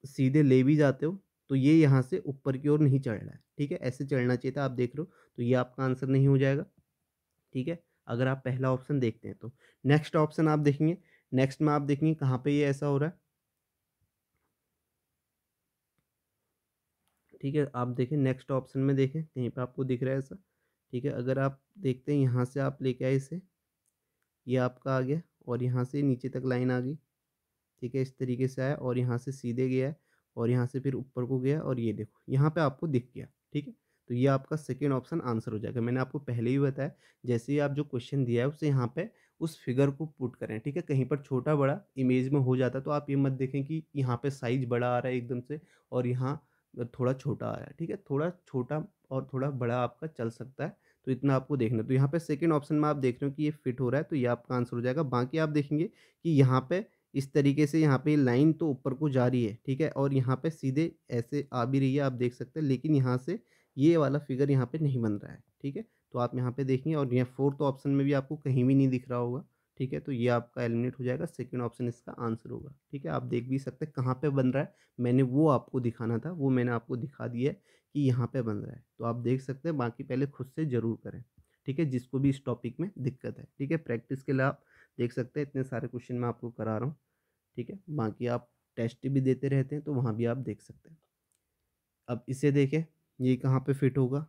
सीधे ले भी जाते हो तो ये यहाँ से ऊपर की ओर नहीं चढ़ रहा है ठीक है ऐसे चढ़ना चाहिए था आप देख रहे हो तो ये आपका आंसर नहीं हो जाएगा ठीक है अगर आप पहला ऑप्शन देखते हैं तो नेक्स्ट ऑप्शन आप देखेंगे नेक्स्ट में आप देखेंगे कहाँ पे ये ऐसा हो रहा है ठीक है आप देखें नेक्स्ट ऑप्शन में देखें कहीं पर आपको दिख रहा है ऐसा ठीक है अगर आप देखते हैं यहाँ से आप लेके आए इसे ये आपका आ गया और यहाँ से नीचे तक लाइन आ गई ठीक है इस तरीके से आया और यहाँ से सीधे गया और यहाँ से फिर ऊपर को गया और ये देखो यहाँ पे आपको दिख गया ठीक है तो ये आपका सेकेंड ऑप्शन आंसर हो जाएगा मैंने आपको पहले ही बताया जैसे ही आप जो क्वेश्चन दिया है उसे यहाँ पे उस फिगर को पुट करें ठीक है कहीं पर छोटा बड़ा इमेज में हो जाता है तो आप ये मत देखें कि यहाँ पर साइज बड़ा आ रहा है एकदम से और यहाँ थोड़ा छोटा आया ठीक है थोड़ा छोटा और थोड़ा बड़ा आपका चल सकता है तो इतना आपको देखना तो यहाँ पे सेकंड ऑप्शन में आप देख रहे हो कि ये फिट हो रहा है तो ये आपका आंसर हो जाएगा बाकी आप देखेंगे कि यहाँ पे इस तरीके से यहाँ पे लाइन तो ऊपर को जा रही है ठीक है और यहाँ पे सीधे ऐसे आ भी रही है आप देख सकते हैं लेकिन यहाँ से ये वाला फिगर यहाँ पर नहीं बन रहा है ठीक है तो आप यहाँ पर देखेंगे और यहाँ फोर्थ ऑप्शन में भी आपको कहीं भी नहीं दिख रहा होगा ठीक है तो ये आपका एलिमिनेट हो जाएगा सेकेंड ऑप्शन इसका आंसर होगा ठीक है आप देख भी सकते हैं कहाँ पे बन रहा है मैंने वो आपको दिखाना था वो मैंने आपको दिखा दिया है कि यहाँ पे बन रहा है तो आप देख सकते हैं बाकी पहले खुद से ज़रूर करें ठीक है जिसको भी इस टॉपिक में दिक्कत है ठीक है प्रैक्टिस के लिए आप देख सकते हैं इतने सारे क्वेश्चन मैं आपको करा रहा हूँ ठीक है बाकी आप टेस्ट भी देते रहते हैं तो वहाँ भी आप देख सकते हैं अब इसे देखें ये कहाँ पे फिट होगा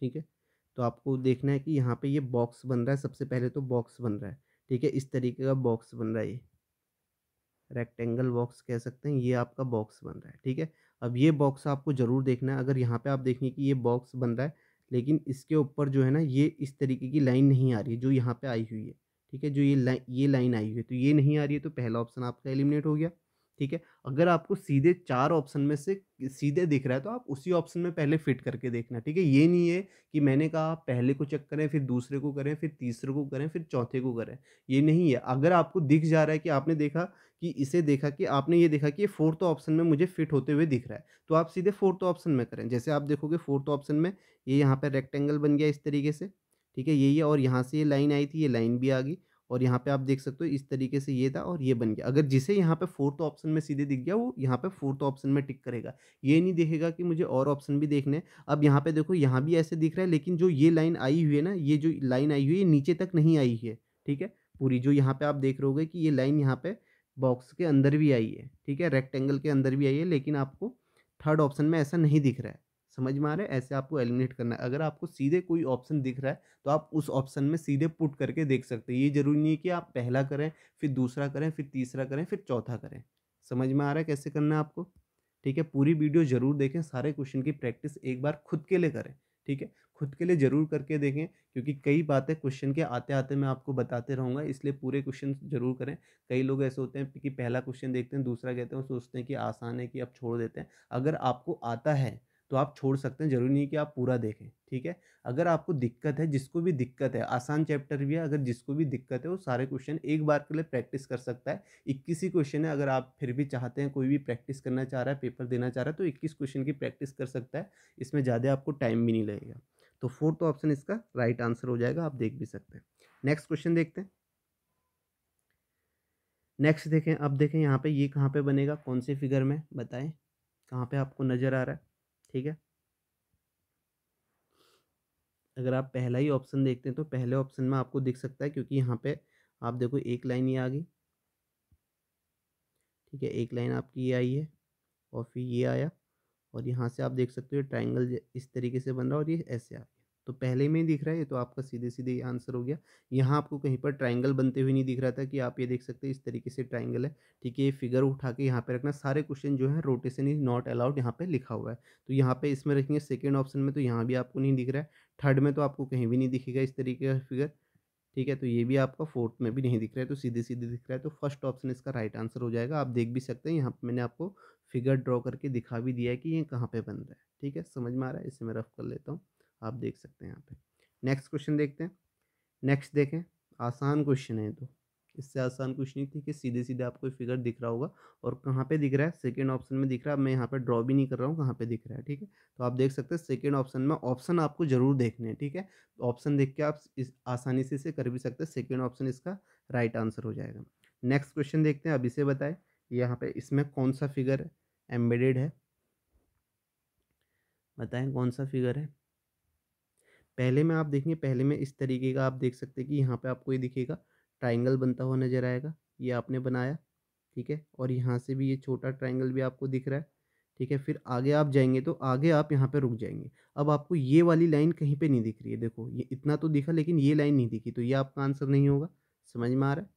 ठीक है तो आपको देखना है कि यहाँ पे ये बॉक्स बन रहा है सबसे पहले तो बॉक्स बन रहा है ठीक है इस तरीके का बॉक्स बन रहा है ये रेक्टेंगल बॉक्स कह सकते हैं ये आपका बॉक्स बन रहा है ठीक है अब ये बॉक्स आपको ज़रूर देखना है अगर यहाँ पे आप देखें कि ये बॉक्स बन रहा है लेकिन इसके ऊपर जो है ना ये इस तरीके की लाइन नहीं आ रही है जो यहाँ पे आई हुई है ठीक है जो ये लाइन ये लाइन आई हुई है तो ये नहीं आ रही है तो पहला ऑप्शन आपका एलिमिनेट हो गया ठीक है अगर आपको सीधे चार ऑप्शन में से सीधे दिख रहा है तो आप उसी ऑप्शन में पहले फिट करके देखना ठीक है ये नहीं है कि मैंने कहा आप पहले को चेक करें फिर दूसरे को करें फिर तीसरे को करें फिर चौथे को करें ये नहीं है अगर आपको दिख जा रहा है कि आपने देखा कि इसे देखा कि आपने ये देखा कि ये फोर्थ ऑप्शन में मुझे फिट होते हुए दिख रहा है तो आप सीधे फोर्थ ऑप्शन में करें जैसे आप देखोगे फोर्थ ऑप्शन में ये यहाँ पर रेक्टेंगल बन गया इस तरीके से ठीक है यही है और यहाँ से ये लाइन आई थी ये लाइन भी आ गई और यहाँ पे आप देख सकते हो इस तरीके से ये था और ये बन गया अगर जिसे यहाँ पे फोर्थ ऑप्शन में सीधे दिख गया वो यहाँ पे फोर्थ ऑप्शन में टिक करेगा ये नहीं देखेगा कि मुझे और ऑप्शन भी देखने अब यहाँ पे देखो यहाँ भी ऐसे दिख रहा है लेकिन जो ये लाइन आई हुई है ना ये जो लाइन आई हुई है नीचे तक नहीं आई है ठीक है पूरी जो यहाँ पर आप देख रहे हो कि ये लाइन यहाँ पर बॉक्स के अंदर भी आई है ठीक है रेक्टेंगल के अंदर भी आई है लेकिन आपको थर्ड ऑप्शन में ऐसा नहीं दिख रहा है समझ में आ रहा है ऐसे आपको एलिमिनेट करना है अगर आपको सीधे कोई ऑप्शन दिख रहा है तो आप उस ऑप्शन में सीधे पुट करके देख सकते हैं ये जरूरी नहीं है कि आप पहला करें फिर दूसरा करें फिर तीसरा करें फिर चौथा करें समझ में आ रहा है कैसे करना है आपको ठीक है पूरी वीडियो जरूर देखें सारे क्वेश्चन की प्रैक्टिस एक बार खुद के लिए करें ठीक है खुद के लिए ज़रूर करके देखें क्योंकि कई बातें क्वेश्चन के आते आते मैं आपको बताते रहूँगा इसलिए पूरे क्वेश्चन जरूर करें कई लोग ऐसे होते हैं कि पहला क्वेश्चन देखते हैं दूसरा कहते हैं सोचते हैं कि आसान है कि अब छोड़ देते हैं अगर आपको आता है तो आप छोड़ सकते हैं ज़रूरी नहीं कि आप पूरा देखें ठीक है अगर आपको दिक्कत है जिसको भी दिक्कत है आसान चैप्टर भी है अगर जिसको भी दिक्कत है वो सारे क्वेश्चन एक बार के लिए प्रैक्टिस कर सकता है इक्कीस ही क्वेश्चन है अगर आप फिर भी चाहते हैं कोई भी प्रैक्टिस करना चाह रहा है पेपर देना चाह रहा है तो इक्कीस क्वेश्चन की प्रैक्टिस कर सकता है इसमें ज़्यादा आपको टाइम भी नहीं लगेगा तो फोर्थ ऑप्शन इसका राइट आंसर हो जाएगा आप देख भी सकते हैं नेक्स्ट क्वेश्चन देखते हैं नेक्स्ट देखें अब देखें यहाँ पे ये कहाँ पे बनेगा कौन से फिगर में बताएं कहाँ पे आपको नज़र आ रहा है ठीक है अगर आप पहला ही ऑप्शन देखते हैं तो पहले ऑप्शन में आपको दिख सकता है क्योंकि यहाँ पे आप देखो एक लाइन ये आ गई ठीक है एक लाइन आपकी ये आई है और फिर ये आया और यहाँ से आप देख सकते हो ट्राइंगल इस तरीके से बन रहा है और ये ऐसे आ तो पहले में दिख रहा है ये तो आपका सीधे सीधे ये आंसर हो गया यहाँ आपको कहीं पर ट्राइंगल बनते हुए नहीं दिख रहा था कि आप ये देख सकते हैं इस तरीके से ट्राइंगल है ठीक है ये फिगर उठा के यहाँ पे रखना सारे क्वेश्चन जो है रोटेशन इज नॉट अलाउड यहाँ पे लिखा हुआ है तो यहाँ पे इसमें रखेंगे सेकेंड ऑप्शन में तो यहाँ भी आपको नहीं दिख रहा है थर्ड में तो आपको कहीं भी नहीं दिखेगा इस तरीके का फिगर ठीक है तो ये भी आपका फोर्थ में भी नहीं दिख रहा है तो सीधे सीधे दिख रहा है तो फर्स्ट ऑप्शन इसका राइट आंसर हो जाएगा आप देख भी सकते हैं यहाँ पर मैंने आपको फिगर ड्रॉ करके दिखा भी दिया है कि ये कहाँ पर बन रहा है ठीक है समझ में आ रहा है इसे मैं रफ कर लेता हूँ आप देख सकते हैं यहाँ पे नेक्स्ट क्वेश्चन देखते हैं नेक्स्ट देखें आसान क्वेश्चन है तो इससे आसान कुछ नहीं थी कि सीधे सीधे आपको फिगर दिख रहा होगा और कहाँ पे दिख रहा है सेकेंड ऑप्शन में दिख रहा है मैं यहाँ पे ड्रॉ भी नहीं कर रहा हूँ कहाँ पे दिख रहा है ठीक है तो आप देख सकते हैं सेकेंड ऑप्शन में ऑप्शन आपको जरूर देखने हैं ठीक है ऑप्शन देख के आप इस आसानी से इसे कर भी सकते हैं सेकेंड ऑप्शन इसका राइट आंसर हो जाएगा नेक्स्ट क्वेश्चन देखते हैं अभी से बताए यहाँ पर इसमें कौन सा फिगर एम्बेडेड है बताएँ कौन सा फिगर है पहले में आप देखेंगे पहले में इस तरीके का आप देख सकते हैं कि यहाँ पे आपको ये दिखेगा ट्राइंगल बनता हुआ नज़र आएगा ये आपने बनाया ठीक है और यहाँ से भी ये छोटा ट्राइंगल भी आपको दिख रहा है ठीक है फिर आगे आप जाएंगे तो आगे आप यहाँ पर रुक जाएंगे अब आपको ये वाली लाइन कहीं पर नहीं दिख रही है देखो ये इतना तो दिखा लेकिन ये लाइन नहीं दिखी तो ये आपका आंसर नहीं होगा समझ में आ रहा है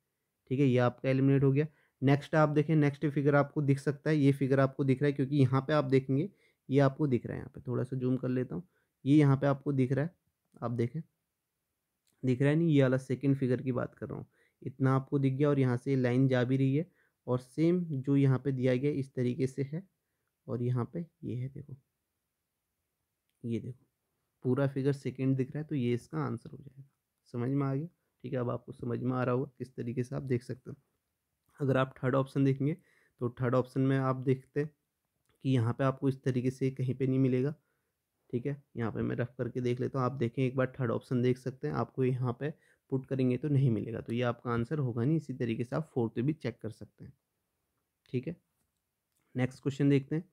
ठीक है ये आपका एलिमिनेट हो गया नेक्स्ट आप देखें नेक्स्ट फिगर आपको दिख सकता है ये फिगर आपको दिख रहा है क्योंकि यहाँ पर आप देखेंगे ये आपको दिख रहा है यहाँ पर थोड़ा सा जूम कर लेता हूँ ये यहाँ पर आपको दिख रहा है आप देखें दिख रहा है नहीं ये वाला सेकेंड फिगर की बात कर रहा हूँ इतना आपको दिख गया और यहाँ से लाइन जा भी रही है और सेम जो यहाँ पे दिया गया इस तरीके से है और यहाँ पे ये है देखो ये देखो पूरा फिगर सेकेंड दिख रहा है तो ये इसका आंसर हो जाएगा समझ में आ गया ठीक है अब आपको समझ में आ रहा होगा किस तरीके से आप देख सकते हो अगर आप थर्ड ऑप्शन देखेंगे तो थर्ड ऑप्शन में आप देखते हैं कि यहाँ पर आपको इस तरीके से कहीं पर नहीं मिलेगा ठीक है यहाँ पे मैं रफ करके देख लेता हूँ आप देखें एक बार थर्ड ऑप्शन देख सकते हैं आपको यहाँ पे पुट करेंगे तो नहीं मिलेगा तो ये आपका आंसर होगा नहीं इसी तरीके से आप फोर्थ भी चेक कर सकते हैं ठीक है नेक्स्ट क्वेश्चन देखते हैं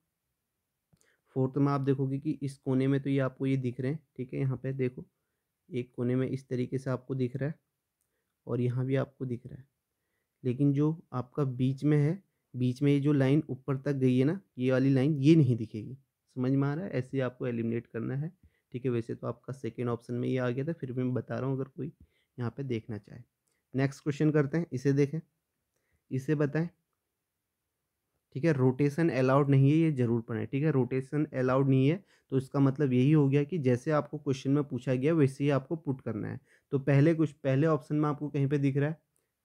फोर्थ में आप देखोगे कि इस कोने में तो ये आपको ये दिख रहे हैं ठीक है यहाँ पे देखो एक कोने में इस तरीके से आपको दिख रहा है और यहाँ भी आपको दिख रहा है लेकिन जो आपका बीच में है बीच में ये जो लाइन ऊपर तक गई है ना ये वाली लाइन ये नहीं दिखेगी समझ में आ रहा है ऐसे ही आपको एलिमिनेट करना है ठीक है वैसे तो आपका सेकेंड ऑप्शन में ये आ गया था फिर भी मैं बता रहा हूँ अगर कोई यहाँ पर देखना चाहे नेक्स्ट क्वेश्चन करते हैं इसे देखें इसे बताएं ठीक है रोटेशन अलाउड नहीं है ये जरूर पढ़ें ठीक है रोटेशन अलाउड नहीं है तो इसका मतलब यही हो गया कि जैसे आपको क्वेश्चन में पूछा गया वैसे ही आपको पुट करना है तो पहले कुछ पहले ऑप्शन में आपको कहीं पे दिख रहा है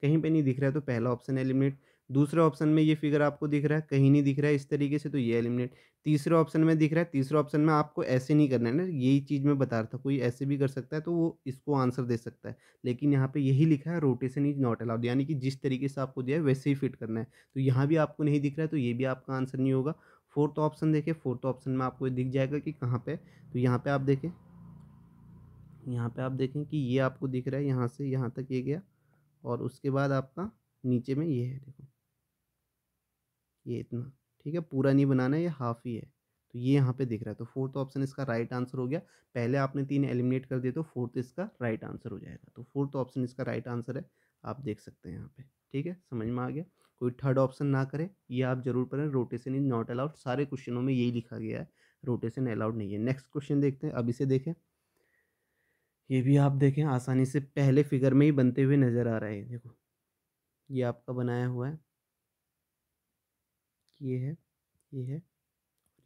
कहीं पे नहीं दिख रहा है तो पहला ऑप्शन एलिमिनेट दूसरे ऑप्शन में ये फिगर आपको दिख रहा है कहीं नहीं दिख रहा है इस तरीके से तो ये एलिमिनेट तीसरे ऑप्शन में दिख रहा है तीसरे ऑप्शन में आपको ऐसे नहीं करना है ना यही चीज़ मैं बता रहा था कोई ऐसे भी कर सकता है तो वो इसको आंसर दे सकता है लेकिन यहाँ पे यही लिखा है रोटेशन इज नॉट अलाउड यानी कि जिस तरीके से आपको दिया है वैसे ही फिट करना है तो यहाँ भी आपको नहीं दिख रहा है तो ये भी आपका आंसर नहीं होगा फोर्थ ऑप्शन देखें फोर्थ ऑप्शन में आपको दिख जाएगा कि कहाँ पे तो यहाँ पर आप देखें यहाँ पर आप देखें कि ये आपको दिख रहा है यहाँ से यहाँ तक ये गया और उसके बाद आपका नीचे में ये है देखो ये इतना ठीक है पूरा नहीं बनाना है ये हाफ ही है तो ये यहाँ पे दिख रहा है तो फोर्थ ऑप्शन इसका राइट आंसर हो गया पहले आपने तीन एलिमिनेट कर दिए तो फोर्थ इसका राइट आंसर हो जाएगा तो फोर्थ ऑप्शन इसका राइट आंसर है आप देख सकते हैं यहाँ पे ठीक है समझ में आ गया कोई थर्ड ऑप्शन ना करें ये आप जरूर पढ़ें रोटेशन इज नॉट अलाउड सारे क्वेश्चनों में यही लिखा गया है रोटेशन अलाउड नहीं है नेक्स्ट क्वेश्चन देखते हैं अब इसे देखें ये भी आप देखें आसानी से पहले फिगर में ही बनते हुए नज़र आ रहे हैं देखो ये आपका बनाया हुआ है ये है ये है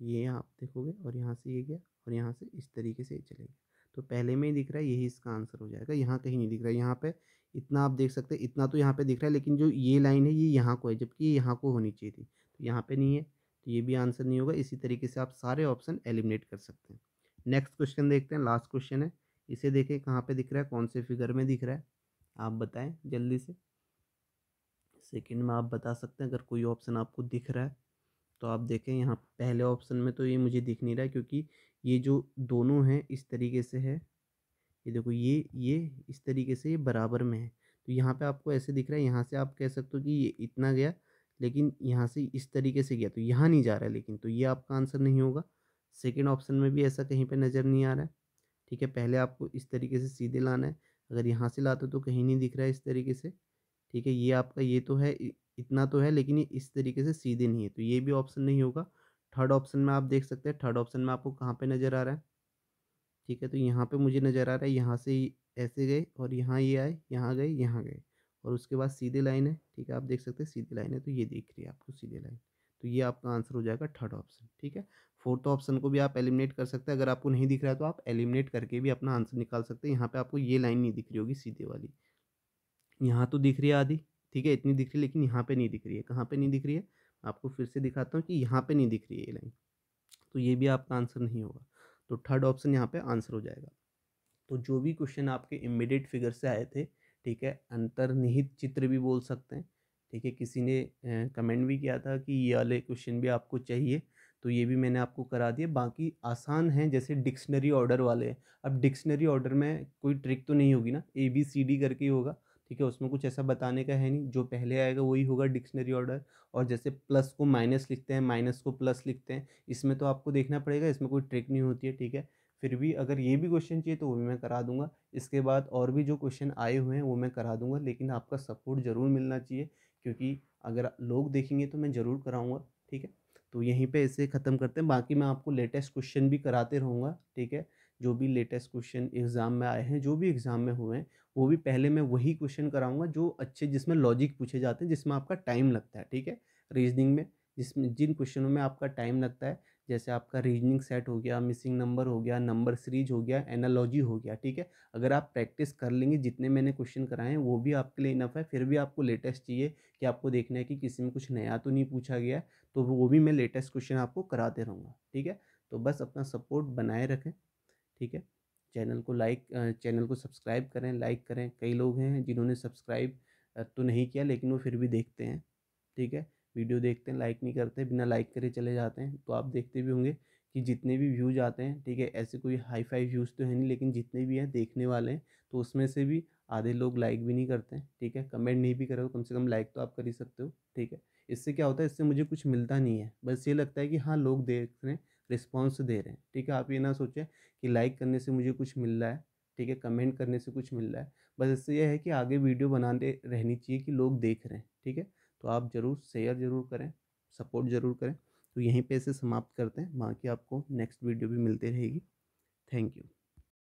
ये आप देखोगे और यहाँ से ये गया और यहाँ से इस तरीके से ये चलेगा तो पहले में ही दिख रहा है यही इसका आंसर हो जाएगा यहाँ कहीं नहीं दिख रहा है यहाँ पे इतना आप देख सकते हैं इतना तो यहाँ पे दिख रहा है लेकिन जो ये लाइन है ये यहाँ को है जबकि ये यहाँ को होनी चाहिए थी तो यहाँ पे नहीं है तो ये भी आंसर नहीं होगा इसी तरीके से आप सारे ऑप्शन एलिमिनेट कर सकते हैं नेक्स्ट क्वेश्चन देखते हैं लास्ट क्वेश्चन है इसे देखें कहाँ पर दिख रहा है कौन से फिगर में दिख रहा है आप बताएँ जल्दी से सेकंड में आप बता सकते हैं अगर कोई ऑप्शन आपको दिख रहा है तो आप देखें यहाँ पहले ऑप्शन में तो ये मुझे दिख नहीं रहा है क्योंकि ये जो दोनों हैं इस तरीके से है ये देखो ये ये इस तरीके से ये बराबर में है तो यहाँ पे आपको ऐसे दिख रहा है यहाँ से आप कह सकते हो कि ये इतना गया लेकिन यहाँ से इस तरीके से गया तो यहाँ नहीं जा रहा है लेकिन तो ये आपका आंसर नहीं होगा सेकेंड ऑप्शन में भी ऐसा कहीं पर नज़र नहीं आ रहा है ठीक है पहले आपको इस तरीके से सीधे लाना है अगर यहाँ से लाते तो कहीं नहीं दिख रहा है इस तरीके से ठीक है ये आपका ये तो है इतना तो है लेकिन ये इस तरीके से सीधे नहीं है तो ये भी ऑप्शन नहीं होगा थर्ड ऑप्शन में आप देख सकते हैं थर्ड ऑप्शन में आपको कहाँ पे नज़र आ रहा है ठीक है तो यहाँ पे मुझे नज़र आ रहा है यहाँ से ऐसे गए और यहाँ ये आए यहाँ गए यहाँ गए और उसके बाद सीधे लाइन है ठीक है आप देख सकते हैं सीधे लाइन है तो ये देख रही है आपको सीधे लाइन तो ये आपका आंसर हो जाएगा थर्ड ऑप्शन ठीक है फोर्थ ऑप्शन को भी आप एलिमिनेट कर सकते हैं अगर आपको नहीं दिख रहा है तो आप एलिमिनेट करके भी अपना आंसर निकाल सकते हैं यहाँ पर आपको ये लाइन नहीं दिख रही होगी सीधे वाली यहाँ तो दिख रही है आधी ठीक है इतनी दिख रही है लेकिन यहाँ पे नहीं दिख रही है कहाँ पे नहीं दिख रही है आपको फिर से दिखाता हूँ कि यहाँ पे नहीं दिख रही है ये लाइन तो ये भी आपका आंसर नहीं होगा तो थर्ड ऑप्शन यहाँ पे आंसर हो जाएगा तो जो भी क्वेश्चन आपके इमिडिएट फिगर से आए थे ठीक है अंतर्निहित चित्र भी बोल सकते हैं ठीक है किसी ने कमेंट भी किया था कि ये वाले क्वेश्चन भी आपको चाहिए तो ये भी मैंने आपको करा दिया बाकी आसान हैं जैसे डिक्शनरी ऑर्डर वाले हैं अब डिक्शनरी ऑर्डर में कोई ट्रिक तो नहीं होगी ना ए बी सी डी करके ही होगा ठीक है उसमें कुछ ऐसा बताने का है नहीं जो पहले आएगा वही होगा डिक्शनरी ऑर्डर और जैसे प्लस को माइनस लिखते हैं माइनस को प्लस लिखते हैं इसमें तो आपको देखना पड़ेगा इसमें कोई ट्रिक नहीं होती है ठीक है फिर भी अगर ये भी क्वेश्चन चाहिए तो वो भी मैं करा दूंगा इसके बाद और भी जो क्वेश्चन आए हुए हैं वो मैं करा दूंगा लेकिन आपका सपोर्ट ज़रूर मिलना चाहिए क्योंकि अगर लोग देखेंगे तो मैं ज़रूर कराऊँगा ठीक है तो यहीं पे इसे ख़त्म करते हैं बाकी मैं आपको लेटेस्ट क्वेश्चन भी कराते रहूँगा ठीक है जो भी लेटेस्ट क्वेश्चन एग्ज़ाम में आए हैं जो भी एग्ज़ाम में हुए हैं वो भी पहले मैं वही क्वेश्चन कराऊंगा जो अच्छे जिसमें लॉजिक पूछे जाते हैं जिसमें आपका टाइम लगता है ठीक है रीजनिंग में जिसमें जिन क्वेश्चनों में आपका टाइम लगता है जैसे आपका रीजनिंग सेट हो गया मिसिंग नंबर हो गया नंबर सीरीज हो गया एनालॉजी हो गया ठीक है अगर आप प्रैक्टिस कर लेंगे जितने मैंने क्वेश्चन कराए हैं वो भी आपके लिए इनफ है फिर भी आपको लेटेस्ट चाहिए कि आपको देखना है कि किसी में कुछ नया तो नहीं पूछा गया तो वो भी मैं लेटेस्ट क्वेश्चन आपको कराते रहूँगा ठीक है तो बस अपना सपोर्ट बनाए रखें ठीक है चैनल को लाइक चैनल को सब्सक्राइब करें लाइक करें कई लोग हैं जिन्होंने सब्सक्राइब तो नहीं किया लेकिन वो फिर भी देखते हैं ठीक है वीडियो देखते हैं लाइक नहीं करते बिना लाइक करे चले जाते हैं तो आप देखते भी होंगे कि जितने भी व्यूज आते हैं ठीक है ऐसे कोई हाई फाई व्यूज़ तो है नहीं लेकिन जितने भी हैं देखने वाले हैं तो उसमें से भी आधे लोग लाइक भी नहीं करते हैं ठीक है कमेंट नहीं भी करो कम से कम लाइक तो आप कर ही सकते हो ठीक है इससे क्या होता है इससे मुझे कुछ मिलता नहीं है बस ये लगता है कि हाँ लोग देख रहे हैं रिस्पॉन्स दे रहे हैं ठीक है आप ये ना सोचें कि लाइक करने से मुझे कुछ मिल रहा है ठीक है कमेंट करने से कुछ मिल रहा है बस इससे यह है कि आगे वीडियो बनाते रहनी चाहिए कि लोग देख रहे हैं ठीक है तो आप ज़रूर शेयर ज़रूर करें सपोर्ट ज़रूर करें तो यहीं पे इसे समाप्त करते हैं बाकी आपको नेक्स्ट वीडियो भी मिलती रहेगी थैंक यू